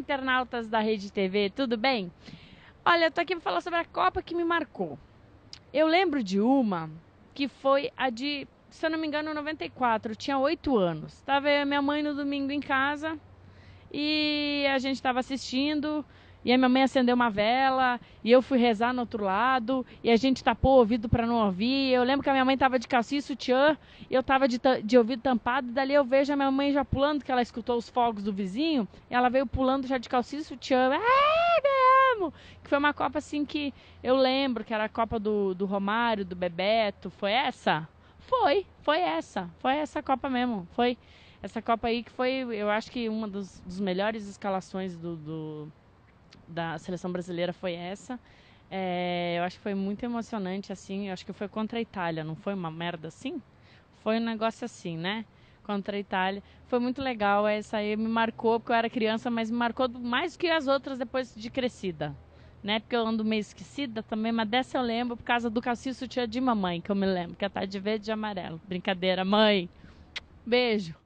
internautas da Rede TV, tudo bem? Olha, eu tô aqui para falar sobre a Copa que me marcou. Eu lembro de uma que foi a de, se eu não me engano, 94. tinha 8 anos. Estava minha mãe no domingo em casa e a gente estava assistindo. E a minha mãe acendeu uma vela, e eu fui rezar no outro lado, e a gente tapou o ouvido para não ouvir. Eu lembro que a minha mãe estava de calcinha e sutiã, e eu estava de, de ouvido tampado, e dali eu vejo a minha mãe já pulando, que ela escutou os fogos do vizinho, e ela veio pulando já de calcinha e sutiã. Ah, me amo! Que foi uma Copa assim que eu lembro, que era a Copa do, do Romário, do Bebeto. Foi essa? Foi, foi essa. Foi essa Copa mesmo. Foi essa Copa aí que foi, eu acho que uma dos, melhores escalações do, do da seleção brasileira foi essa. É, eu acho que foi muito emocionante, assim. Eu acho que foi contra a Itália, não foi uma merda assim? Foi um negócio assim, né? Contra a Itália. Foi muito legal. Essa aí me marcou, porque eu era criança, mas me marcou mais do que as outras depois de crescida. Né? Porque eu ando meio esquecida também, mas dessa eu lembro por causa do calciso tia de mamãe, que eu me lembro, que é tá de verde e amarelo. Brincadeira, mãe. Beijo.